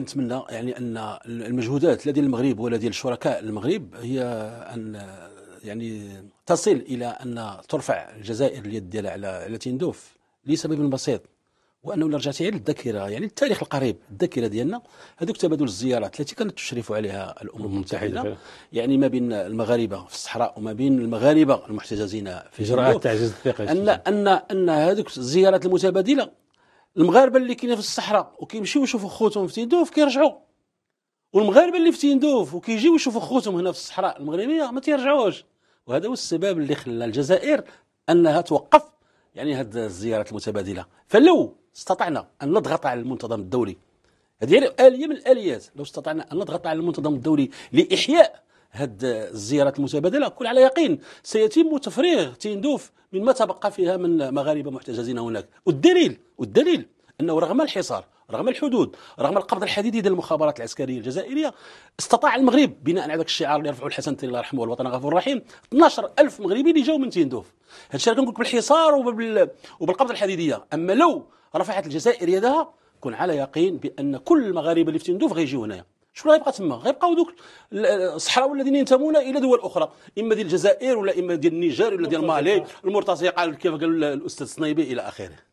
كنتمنى يعني ان المجهودات لا ديال المغرب ولا ديال شركاء المغرب هي ان يعني تصل الى ان ترفع الجزائر اليد ديالها على على تندوف لسبب بسيط وانه رجعتي على للذاكره يعني التاريخ القريب الذاكره ديالنا هذوك تبادل الزيارات التي كانت تشرف عليها الامم المتحده يعني ما بين المغاربه في الصحراء وما بين المغاربه المحتجزين في اجراءات تعزيز الثقه ان ان ان هذوك الزيارات المتبادله المغاربه اللي كاينين في الصحراء وكيمشيو يشوفوا خوتهم في تيندوف كيرجعوا والمغاربه اللي في تيندوف وكيجيو يشوفوا خوتهم هنا في الصحراء المغربيه ما تيرجعوش وهذا هو السبب اللي خلى الجزائر انها توقف يعني هذه الزيارات المتبادله فلو استطعنا ان نضغط على المنتظم الدولي هذه يعني اليه من الاليات لو استطعنا ان نضغط على المنتظم الدولي لاحياء هاد الزيارات المتبادلة كن على يقين سيتم تفريغ تندوف مما تبقى فيها من مغاربة محتجزين هناك والدليل والدليل أنه رغم الحصار رغم الحدود رغم القبض الحديدي ديال المخابرات العسكريه الجزائريه استطاع المغرب بناء على ذاك الشعار اللي رفعه الحسن الله يرحمه الوطن غفور رحيم 12 ألف مغربي اللي جاوا من تندوف هذا الشيء كنقول بالحصار وبال... وبالقبض الحديديه اما لو رفعت الجزائر يدها كن على يقين بان كل المغاربه اللي في تندوف غيجيو هنايا شكون غيبقى تما غيبقاو دوك الصحراء الذين ينتمون الى دول اخرى اما ديال الجزائر ولا اما ديال النيجر ولا ديال مالي المرتزقه كيف قال الاستاذ صنيبي الى اخره